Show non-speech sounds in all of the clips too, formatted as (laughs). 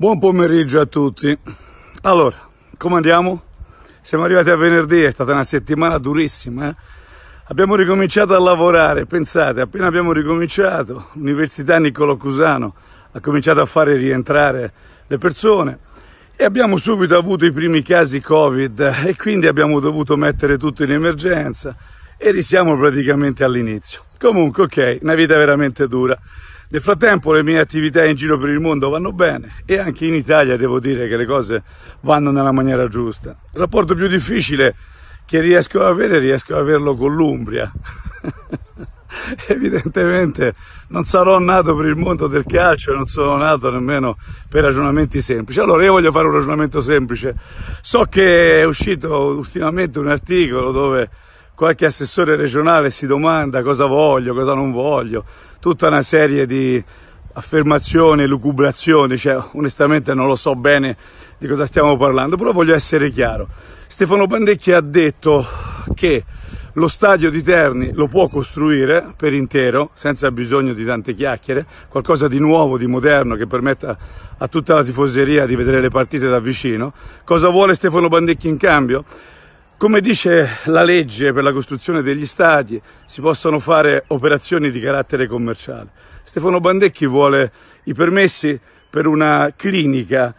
Buon pomeriggio a tutti. Allora, come andiamo? Siamo arrivati a venerdì, è stata una settimana durissima. Eh? Abbiamo ricominciato a lavorare, pensate, appena abbiamo ricominciato, l'Università Niccolo Cusano ha cominciato a fare rientrare le persone e abbiamo subito avuto i primi casi Covid e quindi abbiamo dovuto mettere tutto in emergenza e risiamo praticamente all'inizio. Comunque, ok, una vita veramente dura. Nel frattempo le mie attività in giro per il mondo vanno bene e anche in Italia devo dire che le cose vanno nella maniera giusta. Il rapporto più difficile che riesco ad avere, riesco ad averlo con l'Umbria. (laughs) Evidentemente non sarò nato per il mondo del calcio e non sono nato nemmeno per ragionamenti semplici. Allora io voglio fare un ragionamento semplice. So che è uscito ultimamente un articolo dove qualche assessore regionale si domanda cosa voglio, cosa non voglio, tutta una serie di affermazioni, lucubrazioni, cioè onestamente non lo so bene di cosa stiamo parlando, però voglio essere chiaro. Stefano Bandecchi ha detto che lo stadio di Terni lo può costruire per intero, senza bisogno di tante chiacchiere, qualcosa di nuovo, di moderno, che permetta a tutta la tifoseria di vedere le partite da vicino. Cosa vuole Stefano Bandecchi in cambio? Come dice la legge per la costruzione degli stati, si possono fare operazioni di carattere commerciale. Stefano Bandecchi vuole i permessi per una clinica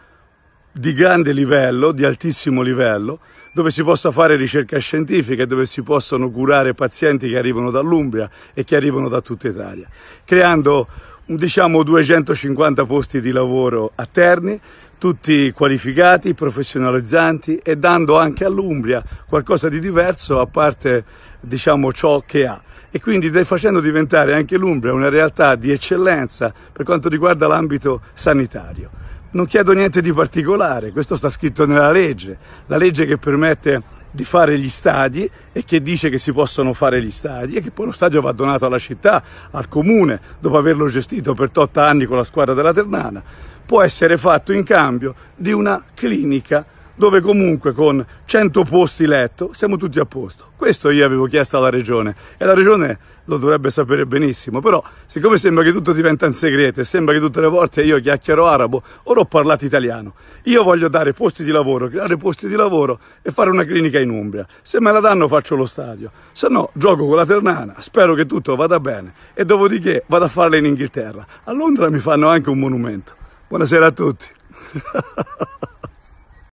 di grande livello, di altissimo livello, dove si possa fare ricerca scientifica, e dove si possono curare pazienti che arrivano dall'Umbria e che arrivano da tutta Italia, creando diciamo 250 posti di lavoro a Terni, tutti qualificati, professionalizzanti e dando anche all'Umbria qualcosa di diverso a parte diciamo, ciò che ha e quindi facendo diventare anche l'Umbria una realtà di eccellenza per quanto riguarda l'ambito sanitario. Non chiedo niente di particolare, questo sta scritto nella legge, la legge che permette di fare gli stadi e che dice che si possono fare gli stadi e che poi lo stadio va donato alla città, al comune, dopo averlo gestito per 8 anni con la squadra della Ternana, può essere fatto in cambio di una clinica dove comunque con 100 posti letto siamo tutti a posto. Questo io avevo chiesto alla regione e la regione lo dovrebbe sapere benissimo, però siccome sembra che tutto diventa in segreto e sembra che tutte le volte io chiacchiero arabo, ora ho parlato italiano. Io voglio dare posti di lavoro, creare posti di lavoro e fare una clinica in Umbria. Se me la danno faccio lo stadio, se no gioco con la Ternana, spero che tutto vada bene e dopodiché vado a farla in Inghilterra. A Londra mi fanno anche un monumento. Buonasera a tutti. (laughs)